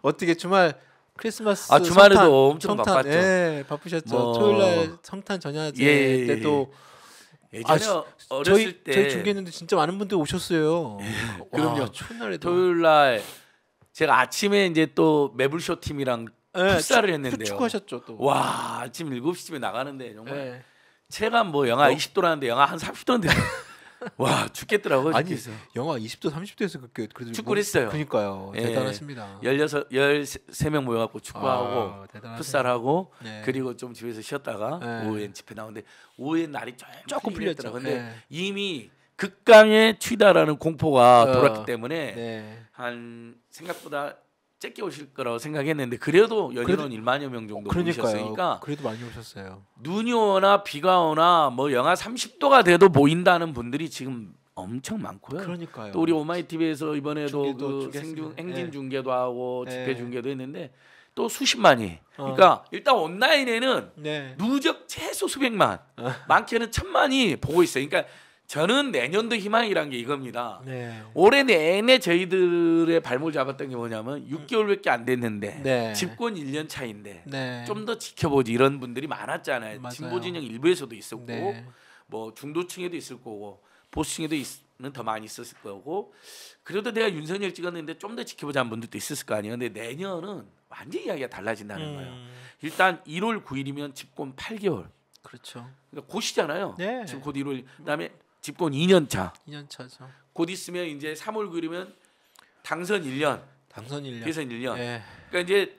어떻게 주말 크리스마스 아 주말에도 성탄, 엄청 성탄, 바빴죠. 예, 바쁘셨죠. 뭐... 토요일 날 성탄 전야제 예, 예, 예 때도 예. 아, 예전에 아, 저, 어렸을 저희, 때 저희 중계했는데 진짜 많은 분들 오셨어요. 와, 그럼요. 첫날에도 토요일 날 제가 아침에 이제 또 매불쇼 팀이랑 네, 풋살을 네, 했는데요. 축구하셨죠 또. 와 아침 7시쯤에 나가는데 정말 네. 체감 뭐 영하 어? 20도라는데 영하 한3 0도인데 와 죽겠더라고요. 아니 죽겠어 영하 20도 30도에서 그렇게 그래도 축구를 뭐, 했어요. 그니까요 예, 대단하십니다. 16 13명 모여갖고 축구하고 아, 풋살하고 네. 그리고 좀 집에서 쉬었다가 네. 오후엔 집에 나오는데 오후엔 날이 조금 풀렸더라. 근데 네. 이미 극강의 튀다라는 공포가 어, 돌았기 때문에 네. 한 생각보다 짧게 오실 거라고 생각했는데 그래도 연인원 1만여 명 정도 어, 오셨으니까 그래도 많이 오셨어요. 눈이 오나 비가 오나 뭐 영하 30도가 돼도 보인다는 분들이 지금 엄청 많고요. 그러니까요. 또 우리 오마이 TV에서 이번에도 그 생중, 예. 행진 네. 중계도 하고 예. 집회 네. 중계도 했는데 또 수십만이. 어. 그러니까 일단 온라인에는 네. 누적 최소 수백만, 많게는 천만이 보고 있어요. 그러니까 저는 내년도 희망이란 게 이겁니다. 네. 올해 내내 저희들의 발목을 잡았던 게 뭐냐면 6개월밖에 안 됐는데 네. 집권 1년 차인데 네. 좀더 지켜보지 이런 분들이 많았잖아요. 맞아요. 진보 진영 일부에서도 있었고 네. 뭐 중도층에도 있을 거고 보수층에도 있는 더 많이 있었을 거고 그래도 내가 윤석열 찍었는데 좀 더 지켜보자는 분들도 있었을 거 아니에요. 근데 내년은 완전 히 이야기가 달라진다는 음. 거예요. 일단 1월 9일이면 집권 8개월. 그렇죠. 그러니까 곧이잖아요. 네. 지금 곧 1월. 그다음에 집권 2년 차. 2년 차죠. 곧 있으면 이제 3월 9일이면 당선 1년. 당선 1년. 대선 1년. 예. 그러니까 이제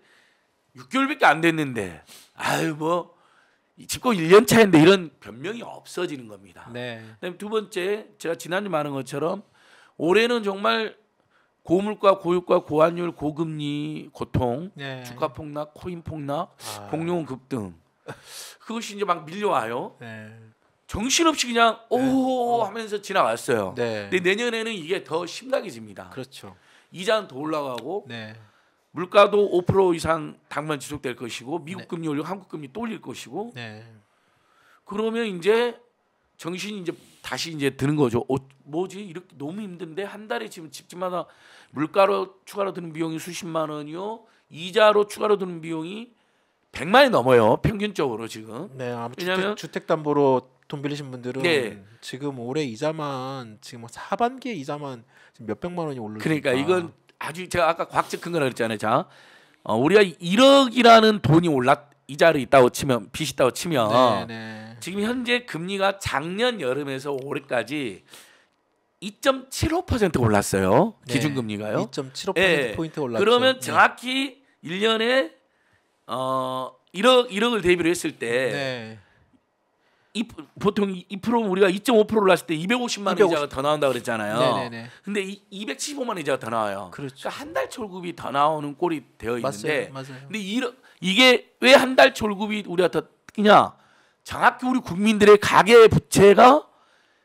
6개월밖에 안 됐는데 아유 뭐 집권 1년 차인데 이런 변명이 없어지는 겁니다. 네. 그다음에 두 번째 제가 지난주 말한 것처럼 올해는 정말 고물가, 고유가, 고환율, 고금리, 고통, 네. 주가 폭락, 코인 폭락, 아. 공룡 급등 그것이 이제 막 밀려와요. 네. 정신없이 그냥 오 네. 어. 하면서 지나갔어요. 네. 근데 내년에는 이게 더 심각해집니다. 그렇죠. 이자는 더 올라가고 네. 물가도 5% 이상 당만 지속될 것이고 미국 네. 금리 올리고 한국 금리 또 올릴 것이고 네. 그러면 이제 정신이 이제 다시 이제 드는 거죠. 어, 뭐지 이렇게 너무 힘든데 한 달에 지금 집집마다 물가로 추가로 드는 비용이 수십만 원이요, 이자로 추가로 드는 비용이 백만이 넘어요 평균적으로 지금. 네, 아마 왜냐하면 주택, 담보로 돈 빌리신 분들은 네. 지금 올해 이자만 지금 사반기에 뭐 이자만 몇 백만 원이 오르니까 그러니까 이건 아주 제가 아까 과학적 근거라 그랬잖아요. 자, 어, 우리가 1억이라는 돈이 올랐 이자를 있다고 치면 빚이 있다고 치면 네네. 네. 지금 현재 금리가 작년 여름에서 올해까지 2.75% 올랐어요. 네. 기준금리가요. 2.75% 네. 예. 포인트 올랐죠. 그러면 네. 정확히 네. 1년에 어 1억 1억을 대비로 했을 때 네. 2, 보통 2% 우리가 2.5%를랐을때 250만 원 250. 이자가 더 나온다 그랬잖아요. 네네네. 근데 이, 2 7 5만원 이자가 더 나와요. 그렇죠. 그러니까 한달 월급이 더 나오는 꼴이 되어 있는데 맞아요. 맞아요. 근데 이, 이게 왜 한달 월급이 우리가 더 그냥 장학기 우리 국민들의 가계 부채가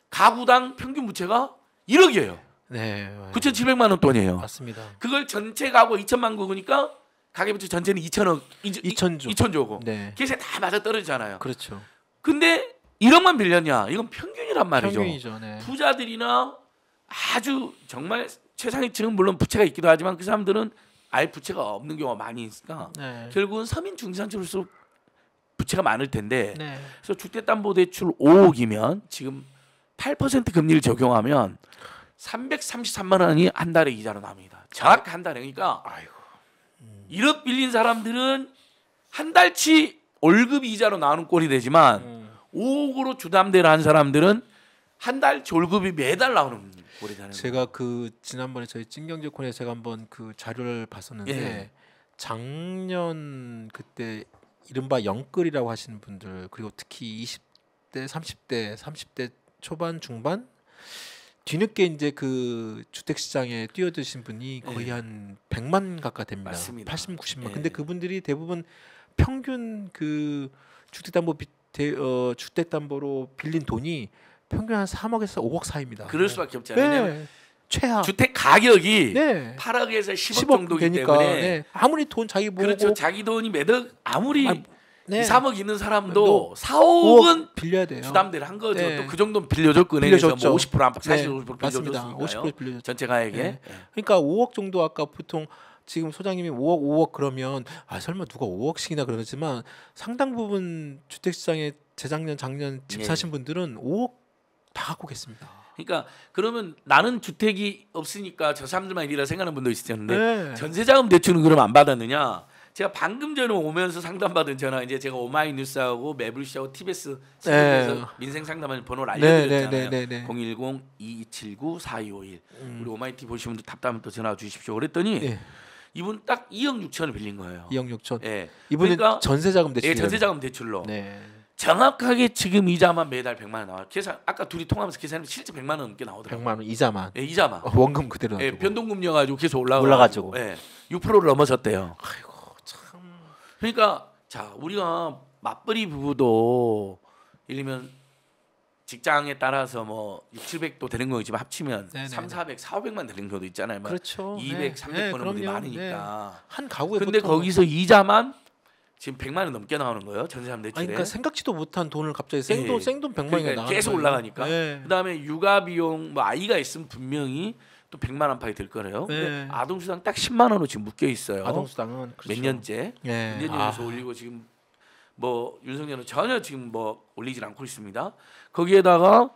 가구당 평균 부채가 1억이에요. 네. 맞아요. 9,700만 원 돈이에요. 맞습니다. 그걸 전체 가구 2천만 구니까 가계 부채 전체는 2천억 2천조 2천조고. 네. 계세 다 맞아 떨어지잖아요. 그렇죠. 근데 이런 건 빌렸냐? 이건 평균이란 말이죠. 평균이죠, 네. 부자들이나 아주 정말 최상위층은 물론 부채가 있기도 하지만 그 사람들은 아예 부채가 없는 경우가 많이 있으니까 네. 결국은 서민 중산층일수록 부채가 많을 텐데 네. 그래서 주택담보대출 5억이면 지금 8% 금리를 적용하면 333만 원이 한 달에 이자로 납니다. 정확히 한 달에 그러니까 아이고. 1억 빌린 사람들은 한 달치 월급 이자로 나오는 꼴이 되지만 음. 5억으로 주담대를 한 사람들은 한 달 졸급이 매달 나오는 거리잖아요. 제가 그 지난번에 저희 찐경제콘에 제가 한번 그 자료를 봤었는데 예. 작년 그때 이른바 영끌이라고 하시는 분들 그리고 특히 20대, 30대, 30대 초반 중반 뒤늦게 이제 그 주택 시장에 뛰어드신 분이 거의 예. 한 100만 가까이 됩니다. 맞습니다. 80, 90만. 예. 근데 그분들이 대부분 평균 그 주택담보 빚 대, 어, 주택담보로 빌린 돈이 평균 한 3억에서 5억 사이입니다. 그럴 수밖에 없잖아요. 네. 최하 주택 가격이 네. 8억에서 10억, 10억 정도기 되니까, 때문에 네. 아무리 돈 자기 모으고 그렇죠. 자기 돈이 매덕 아무리 아 네. 2, 3억 있는 사람도 4, 5억은 빌려야 돼요. 부담대로 한 거죠. 네. 또그 정도는 빌려줬고 은행에서 뭐50% 안팎 40% 네. 빌려줬으니까50% 빌려줬죠. 전체 가액에. 네. 그러니까 5억 정도 아까 보통 지금 소장님이 5억 5억 그러면 아 설마 누가 5억씩이나 그러지만 상당 부분 주택 시장에 재작년 작년 집 네. 사신 분들은 5억 다 갖고 계십니다. 그러니까 그러면 나는 주택이 없으니까 저 사람들만 이라 생각하는 분도 있을 텐데 네. 전세자금 대출은 그럼 안 받았느냐? 제가 방금 전에 오면서 상담받은 전화 이제 제가 오마이뉴스하고 매블쇼하고 TBS 에서 네. 민생 상담하는 번호를 알려드렸잖아요. 네, 네, 010 2279 4251. 음. 우리 오마이티 보시면 답답하면 또 전화 주십시오. 그랬더니 예. 이분 딱 2억 6천을 빌린 거예요. 2억 6천. 예. 이분은 그러니까, 전세자금 대출. 예, 전세자금 대출로. 네. 정확하게 지금 이자만 매달 100만 원나와 계산 아까 둘이 통하면서 계산하면 실제 100만 원 넘게 나오더라고 100만 원 이자만. 예, 이자만. 어, 원금 그대로 예, 놔두고. 예, 변동금리여 가지고 계속 올라가 올라가지고. 예. 6%를 넘어섰대요. 아이고 참. 그러니까 자, 우리가 맞벌이 부부도 예를 들면 직장에 따라서 뭐 6, 700도 되는 거지만 합치면 네네. 3, 400, 400만 되는 경우도 있잖아요. 그렇죠. 200, 네. 300번는분 많으니까. 네. 한 가구에 근데 거기서 이자만 지금 100만 원 넘게 나오는 거예요. 전세 3대출에. 그러니까 생각지도 못한 돈을 갑자기 생돈 네. 생돈 100만 원이 그러니까 계속 올라가니까. 네. 그다음에 육아 비용 뭐 아이가 있으면 분명히 또 100만 원파이될 거래요. 네. 아동 수당 딱 10만 원으로 지금 묶여 있어요. 아동 수당은 그렇죠. 몇 년째. 네. 몇 년째 아. 올리고 지금 뭐 윤석열은 전혀 지금 뭐 올리질 않고 있습니다. 거기에다가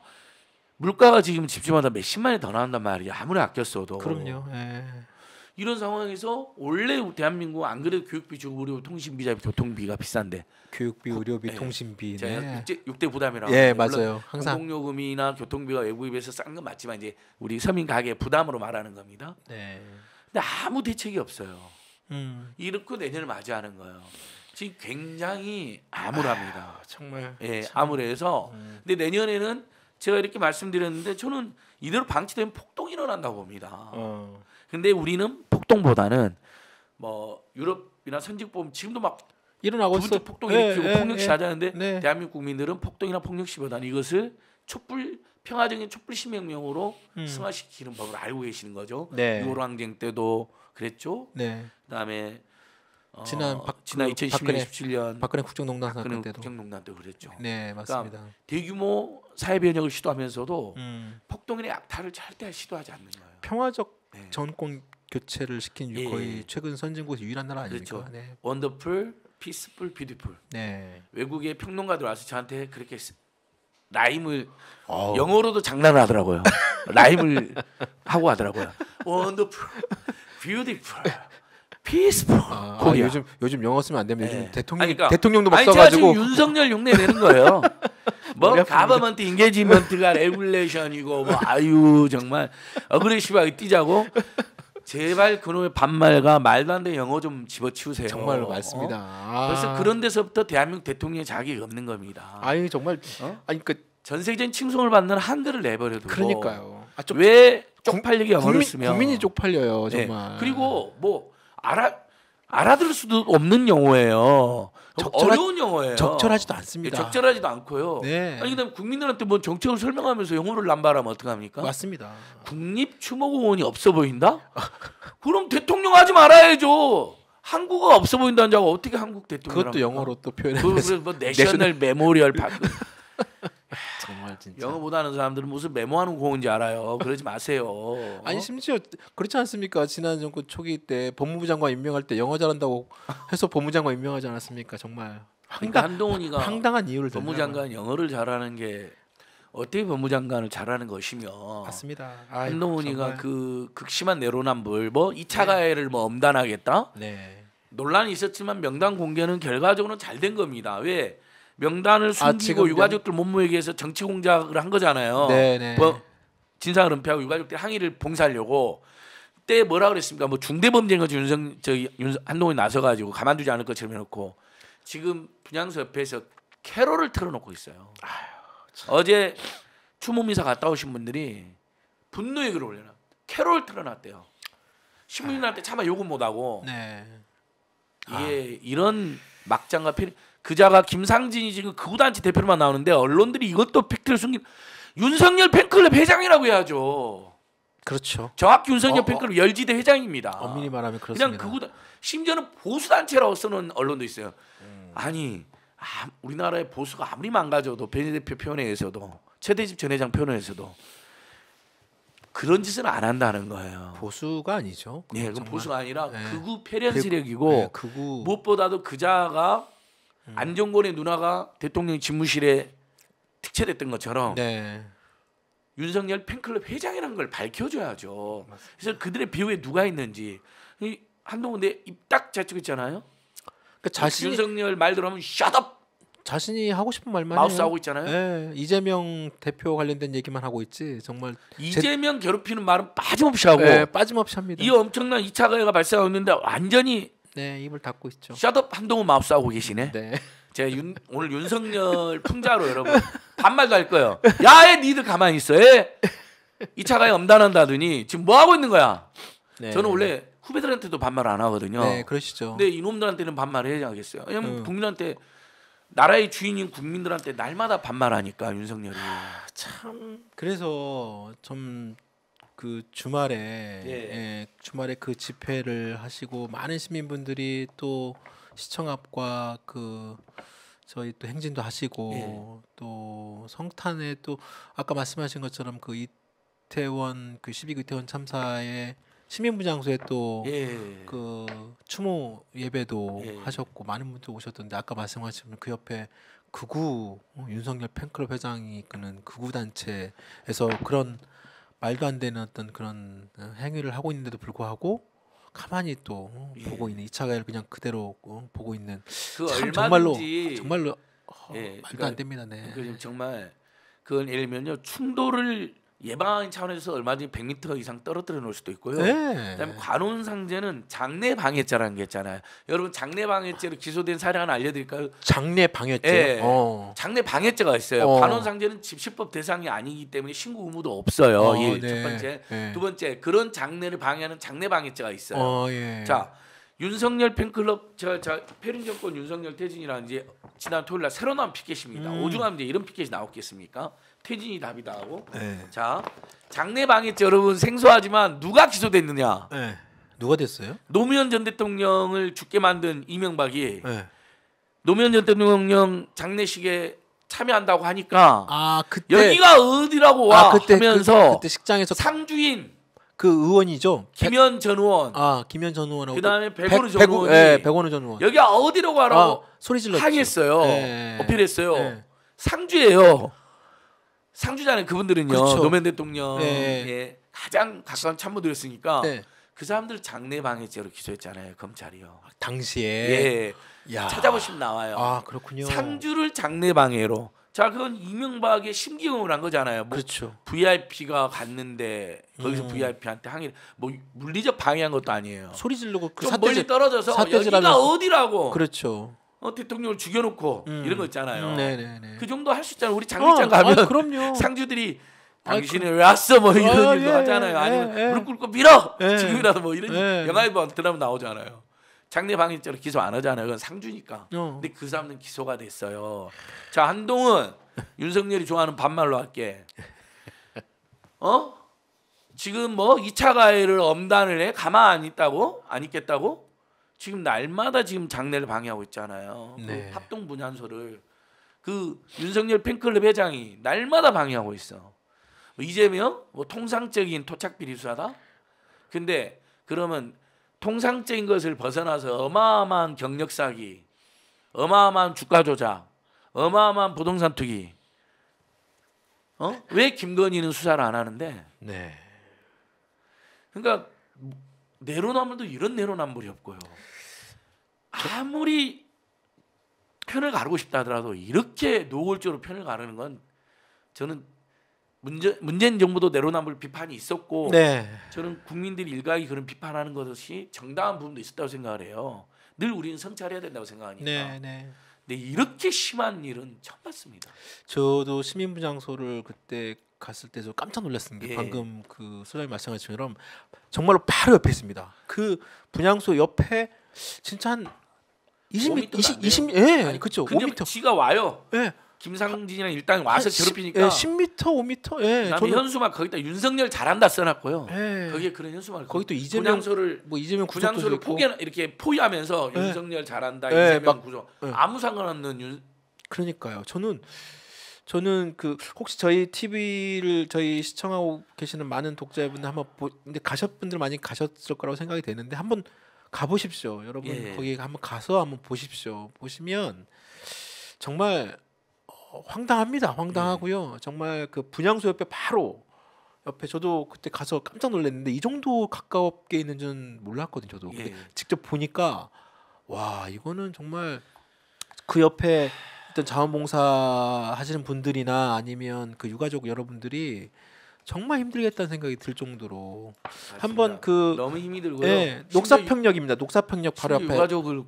물가가 지금 집집마다 몇십만이 더 나온단 말이에요. 아무리 아꼈어도. 그럼요. 에. 예. 이런 상황에서 원래 대한민국 안 그래도 교육비 주고 의료 통신비 자비, 교통비가 비싼데 교육비 의료비 어, 통신비 네. 6대 부담이라고 예 맞아요 항상 공공요금이나 교통비가 외부입에서 싼 건 맞지만 이제 우리 서민 가게 부담으로 말하는 겁니다 네. 근데 아무 대책이 없어요 음. 이렇고 내년을 맞이하는 거예요 지금 굉장히 암울합니다. 아, 정말. 예, 참. 암울해서. 음. 근데 내년에는 제가 이렇게 말씀드렸는데 저는 이대로 방치되면 폭동이 일어난다고 봅니다. 어. 근데 우리는 폭동보다는 뭐 유럽이나 선진국 지금도 막 일어나고 있어. 폭동 일으키고 네, 예, 예, 폭력시 예. 네, 하자는데 네. 대한민국 국민들은 폭동이나 폭력시보다는 이것을 촛불 평화적인 촛불 시명령으로 음. 승화시키는 법을 알고 계시는 거죠. 네. 유월 항쟁 때도 그랬죠. 네. 그다음에 어, 지난 박, 지난 2010년 그 박근혜, 박근혜 국정농단 사건 때도 국정농단 때 그랬죠. 네 그러니까 맞습니다. 그러니까 대규모 사회 변혁을 시도하면서도 음. 폭동이 약탈을 절대 시도하지 않는 거예요. 평화적 네. 정권 교체를 시킨 예. 거의 예. 최근 선진국에서 유일한 나라 아닙니까? 그렇죠. 네. 원더풀, 피스풀, 뷰티풀. 네. 외국의 평론가들 와서 저한테 그렇게 라임을 오. 영어로도 장난을 하더라고요. 라임을 하고 하더라고요. 원더풀, 뷰티풀. 피스풀 아, 아, 요즘 요즘 영어 쓰면 안 됩니다. 요즘 예. 대통령 아니, 그러니까, 대통령도 막 아니, 써가지고 지금 윤석열 용내 내는 거예요. 뭐 가버먼트 인게지먼트가 레귤레이션이고 뭐 아유 정말 어그레시브하게 뛰자고 제발 그놈의 반말과 말도 안 되는 영어 좀 집어치우세요. 정말로 맞습니다. 어? 벌써 그런 데서부터 대한민국 대통령의 자격이 없는 겁니다. 아니 정말 어? 아니 그전 세계적인 칭송을 받는 한글을 내버려두고 그러니까요. 아, 좀, 왜 쪽팔리게 영어를 국민, 쓰면 국민이 쪽팔려요 네. 정말. 네. 그리고 뭐 알아 알아들 을 수도 없는 용어예요. 적절하, 어려운 용어예요. 적절하지도 않습니다. 예, 적절하지도 않고요. 네. 아니 그다음 국민들한테 뭐 정책을 설명하면서 영어를 남발하면 어떡합니까? 맞습니다. 국립추모공원이 없어 보인다? 그럼 대통령 하지 말아야죠. 한국어 없어 보인다는 자가 어떻게 한국 대통령? 그것도 영어로 또 표현해. 그뭐 내셔널 메모리얼 파크. 정말 진짜. 영어 못하는 사람들은 무슨 메모하는 공인지 알아요. 그러지 마세요. 아니 어? 심지어 그렇지 않습니까? 지난 정권 초기 때 법무부 장관 임명할 때 영어 잘한다고 해서 법무장관 임명하지 않았습니까? 정말. 그러니까, 그러니까 한동훈이가 황당한 이유를 법무장관 영어를 잘하는 게 어떻게 법무장관을 잘하는 것이며 맞습니다. 아이고, 한동훈이가 정말. 그 극심한 내로남불 뭐 2차 네. 가해를 뭐 엄단하겠다 네. 논란이 있었지만 명단 공개는 결과적으로 잘된 겁니다. 왜 명단을 아, 숨기고 아, 유가족들 몸무게 해서 정치 공작을 한 거잖아요. 뭐 진상을 은폐하고 유가족들 항의를 봉사하려고 때 뭐라 그랬습니까? 뭐 중대범죄인 거지 윤석 저기 윤 한동훈이 나서가지고 가만두지 않을 것처럼 해놓고 지금 분향소 옆에서 캐롤을 틀어놓고 있어요. 아유, 어제 추모 미사 갔다 오신 분들이 분노의 글을 올려놔. 캐롤 을 틀어놨대요. 신문이 날때 차마 욕은 못하고. 네. 이게 아. 이런 막장과 필. 피 그자가 김상진이 지금 극우단체 그 대표로만 나오는데 언론들이 이것도 팩트를 숨긴 윤석열 팬클럽 회장이라고 해야죠. 그렇죠. 정확히 윤석열 어, 팬클럽 열지대 회장입니다. 엄밀히 말하면 그렇습니다. 그냥 극우단 심지어는 보수 단체라고 쓰는 언론도 있어요. 음. 아니 아, 우리나라의 보수가 아무리 망가져도 베니 대표 표현에 서도 최대집 전 회장 표현에 서도 그런 짓은 안 한다는 거예요. 보수가 아니죠. 네, 그 보수가 아니라 네. 극우 패련 세력이고 네, 극우. 무엇보다도 그자가 음. 안정권의 누나가 대통령 집무실에 특채됐던 것처럼 네. 윤석열 팬클럽 회장이라는 걸 밝혀줘야죠. 맞습니다. 그래서 그들의 비호에 누가 있는지 한동훈 내 입딱잘 찍었잖아요. 그러니까 그 자신 윤석열 말들어 하면 샷업 자신이 하고 싶은 말만 마우스 해요. 하고 있잖아요. 네, 이재명 대표 관련된 얘기만 하고 있지. 정말 이재명 제... 괴롭히는 말은 빠짐없이 하고 네, 빠짐없이 합니다. 이 엄청난 2차 가해가 발생하고 있는데 완전히 네, 입을 닫고 있죠. 셧업 한동훈 마우스 하고 계시네. 네. 제가 윤, 오늘 윤석열 풍자로 여러분 반말도 할 거예요. 야에 니들 가만히 있어. 예? 이 차가에 엄단한다더니 지금 뭐 하고 있는 거야? 네. 저는 원래 후배들한테도 반말 안 하거든요. 네, 그러시죠. 근데 이놈들한테는 반말을 해야겠어요. 하 왜냐면 음. 국민한테 나라의 주인인 국민들한테 날마다 반말하니까 윤석열이. 아, 참 그래서 좀그 주말에 예. 예, 주말에 그 집회를 하시고 많은 시민분들이 또 시청 앞과 그 저희 또 행진도 하시고 예. 또 성탄에 또 아까 말씀하신 것처럼 그 이태원 그 12구 이태원 참사에 시민부 장소에 또그 예. 추모 예배도 예. 하셨고 많은 분들 오셨던데 아까 말씀하신 그 옆에 극우 어, 윤석열 팬클럽 회장이 이끄는 극우 단체에서 그런 말도 안 되는 어떤 그런 어, 행위를 하고 있는데도 불구하고 가만히 또 어, 예. 보고 있는 이차 가해를 그냥 그대로 어, 보고 있는 그참 정말로 정말로 어, 예, 말도 그러니까, 안 됩니다. 네. 그 정말 그건 예를 면요 충돌을 예방하는 차원에서 얼마든지 100m 이상 떨어뜨려 놓을 수도 있고요. 네. 그다음에 관온 상제는 장내 방해죄라는 게 있잖아요. 여러분 장내 방해죄로 기소된 사례 하나 알려드릴까요? 장내 방해죄. 네. 예. 어. 장내 방해죄가 있어요. 어. 관온 상제는 집시법 대상이 아니기 때문에 신고 의무도 없어요. 어, 예, 네. 첫 번째, 네. 두 번째 그런 장내를 방해하는 장내 방해죄가 있어요. 어, 예. 자. 윤석열 팬클럽 제가 페륜 정권 윤석열 퇴진이라는 이제 지난 토요일 날 새로 나온 피켓입니다. 음. 오중함제 이런 피켓이 나왔겠습니까? 퇴진이 답이다 하고. 네. 자 장례 방해죄 여러분 생소하지만 누가 기소됐느냐? 네. 누가 됐어요? 노무현 전 대통령을 죽게 만든 이명박이 네. 노무현 전 대통령 장례식에 참여한다고 하니까 아 그때 여기가 어디라고 아, 와 아, 그때, 그, 하면서 그, 그때 식장에서 상주인 그 의원이죠 김현 전 의원 아 김현 전 의원하고 그다음에 백원우 전 의원이 예, 백원우 전 의원 여기가 어디라고 하라고 아, 소리 질렀죠 하겠어요 예, 네. 어필했어요 예. 상주예요 상주잖아요. 그분들은요. 그렇죠. 노무현 대통령 네. 예, 가장 가까운 참모들이었으니까 네. 그 사람들 장례 방해죄로 기소했잖아요. 검찰이요. 당시에 예. 야. 찾아보시면 나와요. 아 그렇군요. 상주를 장례 방해로. 자 그건 이명박의 심기응을 한 거잖아요. 뭐 그렇죠. VIP가 갔는데 거기서 음. VIP한테 항의 뭐 물리적 방해한 것도 아니에요. 소리 지르고 그 멀리 떨어져서 여기가 하면서. 어디라고. 그렇죠. 어, 대통령을 죽여놓고 음. 이런 거 있잖아요. 음, 네네네. 그 정도 할 수 있잖아요. 우리 어, 장례장 어, 가면 아 그럼요. 상주들이 당신이 그... 왜 왔어 뭐 이런 아, 일도 예, 하잖아요. 예, 아니면 예, 예. 무릎 꿇고 밀어 예. 지금이라도 뭐 이런 예. 영화에 보면 뭐 드라마 나오잖아요. 장례 방임죄로 기소 안 하잖아요. 그건 상주니까. 어. 근데 그 사람은 기소가 됐어요. 자 한동훈 윤석열이 좋아하는 반말로 할게. 어? 지금 뭐 2차 가해를 엄단을 해 가만 안 있다고 안 있겠다고 지금 날마다 지금 장례를 방해하고 있잖아요. 그 네. 그 합동 분향소를 그 윤석열 팬클럽 회장이 날마다 방해하고 있어. 뭐 이재명 뭐 통상적인 토착 비리 수사다. 근데 그러면 통상적인 것을 벗어나서 어마어마한 경력 사기, 어마어마한 주가 조작, 어마어마한 부동산 투기. 어? 왜 김건희는 수사를 안 하는데? 네. 그러니까 내로남불도 이런 내로남불이 없고요. 아무리 편을 가르고 싶다 하더라도 이렇게 노골적으로 편을 가르는 건 저는 문제 문재인 정부도 내로남불 비판이 있었고 네. 저는 국민들 일각이 그런 비판하는 것이 정당한 부분도 있었다고 생각을 해요. 늘 우리는 성찰해야 된다고 생각하니까. 네, 네. 근데 이렇게 심한 일은 처음 봤습니다. 저도 시민분장소를 그때 갔을 때도 깜짝 놀랐은 게 예. 방금 그 소장님 말씀하신 것처럼 정말로 바로 옆에 있습니다. 그 분향소 옆에 진짜 한 20m, 20, 20, 예, 아니, 그렇죠. 5m. 지가 와요. 예. 김상진이랑 일단 와서 괴롭히니까 예, 10m, 5m. 예. 저 현수막 거기다 윤석열 잘한다 써놨고요. 예. 거기에 그런 현수막 거기 또 이재명 군양소를 뭐 이재명 군양소를 포기 이렇게 포위하면서 예. 윤석열 잘한다 예. 이재명 막, 구조 예. 아무 상관없는 윤. 그러니까요. 저는 저는 그 혹시 저희 TV를 저희 시청하고 계시는 많은 독자분들 한번 보, 근데 가셨분들 많이 가셨을 거라고 생각이 되는데 한번 가보십시오. 여러분 예. 거기 한번 가서 한번 보십시오. 보시면 정말 어, 황당합니다. 황당하고요. 예. 정말 그 분향소 옆에 바로 옆에 저도 그때 가서 깜짝 놀랐는데 이 정도 가깝게 있는 줄은 몰랐거든요. 저도 예. 근데 직접 보니까 와 이거는 정말 그 옆에 어떤 자원봉사 하시는 분들이나 아니면 그 유가족 여러분들이 정말 힘들겠다는 생각이 들 정도로 한번 그 너무 힘이 들고요. 예, 녹사평역입니다. 녹사평역 바로 앞에 유가족을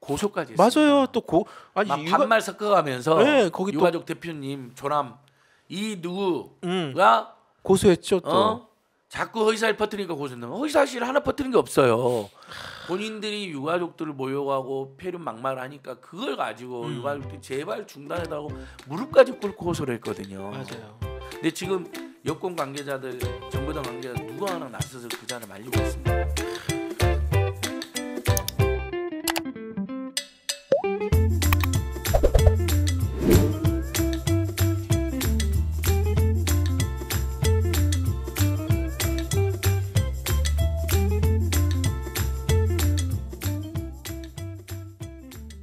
고소까지 맞아요. 또 고 아니 유가... 반말 섞어가면서 예, 거기 유가족 또... 대표님 조남 이 누구가 음, 고소했죠. 또 어? 자꾸 허위사실 퍼뜨리니까 고소했나? 허위사실 하나 퍼뜨린 게 없어요. 본인들이 유가족들을 모욕하고 폐륜 막말하니까 그걸 가지고 음. 유가족들이 제발 중단해달라고 무릎까지 꿇고 호소를 했거든요. 맞아요. 근데 지금 여권 관계자들, 정부당 관계자 누구 하나 나서서 그 자를 말리고 있습니다.